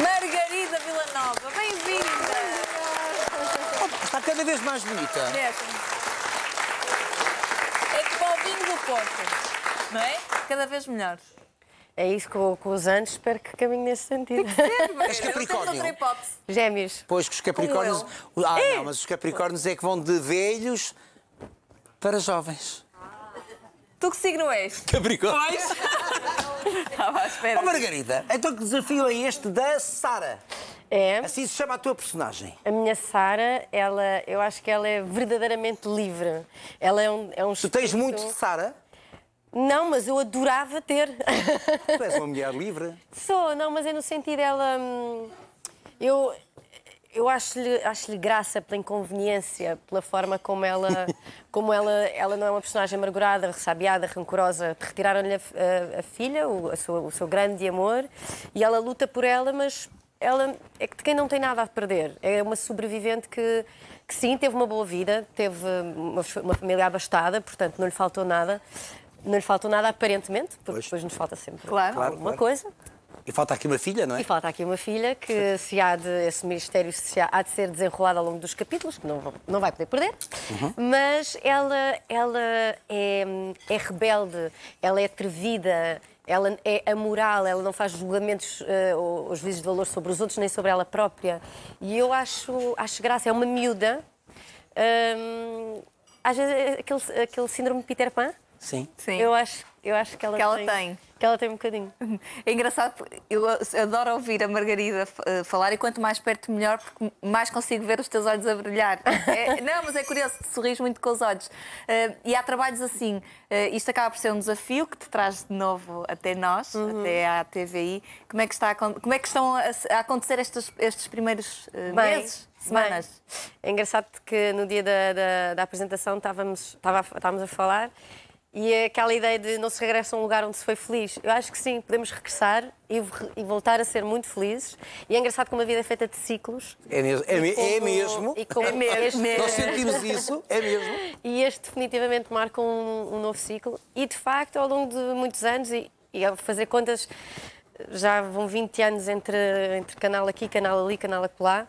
Margarida Nova, bem-vinda! está cada vez mais bonita. É que o vinho do Porto, não é? Cada vez melhor. É isso, com, com os anos, espero que caminhe nesse sentido. És Capricórnio? Gêmeos. Pois, que os Capricórnios... Ah, não, mas os Capricórnios é que vão de velhos para jovens. Tu que signo és? Tá Capricórnio. Estava à espera. Oh, Margarida, então que desafio é este da Sara? É. Assim se chama a tua personagem. A minha Sara, ela, eu acho que ela é verdadeiramente livre. Ela é um, é um espírito... Tu tens muito de Sara? Não, mas eu adorava ter. Tu és uma mulher livre? Sou, não, mas é no sentido dela. Hum, eu, eu acho-lhe acho graça pela inconveniência, pela forma como ela, como ela, ela não é uma personagem amargurada, ressabiada, rancorosa. Retiraram-lhe a, a, a, filha, o, a sua, o seu grande amor, e ela luta por ela, mas ela é de quem não tem nada a perder. É uma sobrevivente que, que sim, teve uma boa vida, teve uma, uma família abastada, portanto não lhe faltou nada, não lhe faltou nada aparentemente, porque pois. depois nos falta sempre claro, alguma claro. coisa. E falta aqui uma filha, não é? E falta aqui uma filha que se há de, esse mistério se há, há de ser desenrolado ao longo dos capítulos, que não, não vai poder perder, uhum. mas ela, ela é, é rebelde, ela é atrevida, ela é amoral, ela não faz julgamentos uh, ou juízes de valor sobre os outros nem sobre ela própria. E eu acho, acho graça, é uma miúda. Um, às vezes é aquele, aquele síndrome de Peter Pan, Sim. Sim. Eu acho, eu acho que ela, que ela tem, tem. Que ela tem um bocadinho. É engraçado, eu adoro ouvir a Margarida eh, falar e quanto mais perto, melhor, porque mais consigo ver os teus olhos a brilhar. É, não, mas é curioso, te sorris muito com os olhos. Uh, e há trabalhos assim. Uh, isto acaba por ser um desafio que te traz de novo até nós, uhum. até à TVI. Como é que, está a, como é que estão a, a acontecer estes, estes primeiros uh, Bem, meses? Semanas. Bem, é engraçado que no dia da, da, da apresentação estávamos, estávamos a falar e é aquela ideia de não se regressa a um lugar onde se foi feliz. Eu acho que sim, podemos regressar e, e voltar a ser muito felizes. E é engraçado como a vida é feita de ciclos. É, é, é mesmo. É, é mesmo. é mesmo. nós sentimos isso, é mesmo. E este definitivamente marca um, um, novo ciclo. E de facto, ao longo de muitos anos, e, e a fazer contas, já vão 20 anos entre, entre canal aqui, canal ali, canal acolá.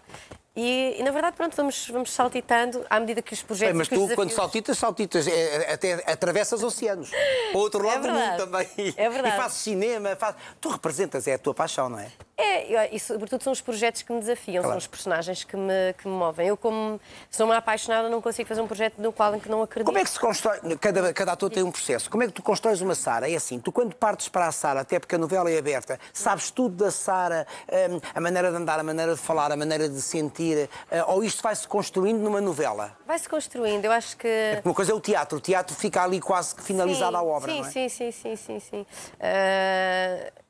E, e, na verdade, pronto, vamos, vamos saltitando à medida que os projetos. Bem, mas tu, desafios... quando saltitas, saltitas, é, é, até atravessas oceanos. Para o outro é lado é do mundo também. É verdade. E fazes cinema, faz... tu representas, é a tua paixão, não é? É, e sobretudo são os projetos que me desafiam, claro. são os personagens que me, que me movem. Eu, como sou uma apaixonada, não consigo fazer um projeto no qual em que não acredito. Como é que se constrói? Cada, cada ator tem um processo. Como é que tu constróis uma Sara? É assim, tu quando partes para a Sara, até porque a novela é aberta, sabes tudo da Sara, hum, a maneira de andar, a maneira de falar, a maneira de sentir, eh, ou isto vai-se construindo numa novela? Vai-se construindo, eu acho que. É uma coisa é o teatro, o teatro fica ali quase que finalizado sim, a obra. Sim, é? sim, sim, sim, sim, sim. Uh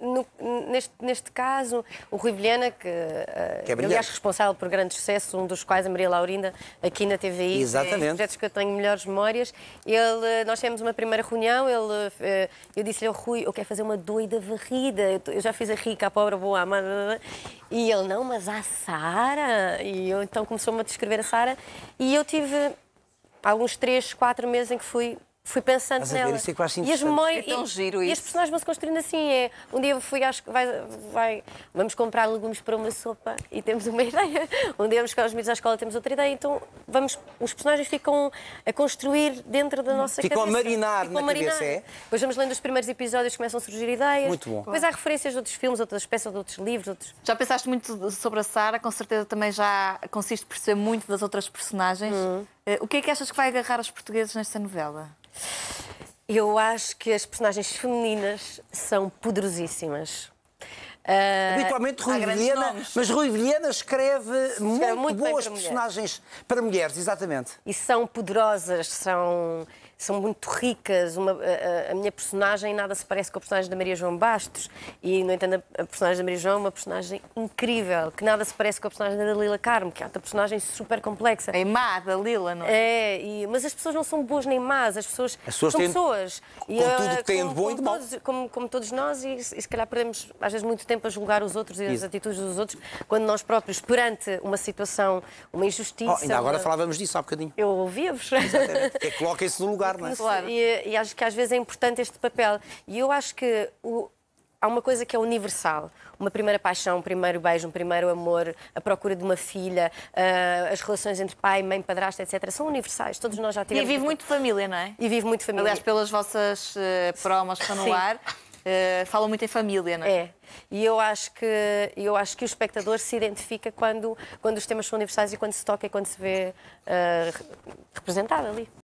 no, neste, neste caso, o Rui Vilhena, que, eh, que é aliás responsável por grande sucesso, um dos quais a Maria Laurinda, aqui na TVI, é Exatamente. É um projetos que eu tenho melhores memórias, ele, eh, nós tivemos uma primeira reunião, ele, eh, eu disse-lhe, oh, Rui, eu quero fazer uma doida varrida, eu já fiz a rica, a pobre, a boa, a amada, e ele, não, mas há Sara, e eu então começou-me a descrever a Sara, e eu tive alguns três, quatro meses em que fui fui pensando Mas nela. Ver, é e as memórias, é tão giro e, isso. e as personagens vão se construindo assim. É, um dia fui, acho que vai, vai, vamos comprar legumes para uma sopa e temos uma ideia. Um dia vamos buscar os meus à escola temos outra ideia. Então vamos, os personagens ficam a construir dentro da nossa ficam cabeça. A marinar ficam a marinar na cabeça, é? Depois vamos lendo os primeiros episódios, começam a surgir ideias. Muito bom. Depois há referências de outros filmes, outras peças, de outros livros. Outros... Já pensaste muito sobre a Sara, com certeza também já consiste perceber muito das outras personagens. Hum. Eh, o que é que achas que vai agarrar os portugueses nesta novela? Eu acho que as personagens femininas são poderosíssimas. Uh, Habitualmente Rui Vilhena, mas Rui Vilhena escreve, escreve muito, muito boas para personagens mulheres. para mulheres, exatamente. E são poderosas, são são muito ricas. Uma, a, a, minha personagem nada se parece com a personagem da Maria João Bastos. E, no entanto, a personagem da Maria João é uma personagem incrível, que nada se parece com a personagem da Dalila Carmo, que é outra personagem super complexa. É má, Dalila, não é? É, e, mas as pessoas não são boas nem más, as pessoas, as pessoas são têm, pessoas. Com e, tudo eh, que têm de bom e de mau. Como, como todos nós, e, e se calhar perdemos às vezes muito tempo a julgar os outros e as atitudes dos outros, quando nós próprios, perante uma situação, uma injustiça. Oh, ainda agora falávamos disso há bocadinho. Eu ouvia-vos. É, coloquem-se no lugar lugar, não é? Claro, e, e, acho que às vezes é importante este papel. E eu acho que o, há uma coisa que é universal. Uma primeira paixão, um primeiro beijo, um primeiro amor, a procura de uma filha, uh, as relações entre pai, mãe, padrasto, etc. São universais. Todos nós já tivemos. E vive muito família, não é? E vive muito família. Aliás, pelas vossas uh, promos que no ar. Uh, falam muito em família, não é? É. E eu acho que, eu acho que o espectador se identifica quando, quando os temas são universais e quando se toca e quando se vê uh, ah, representado ali.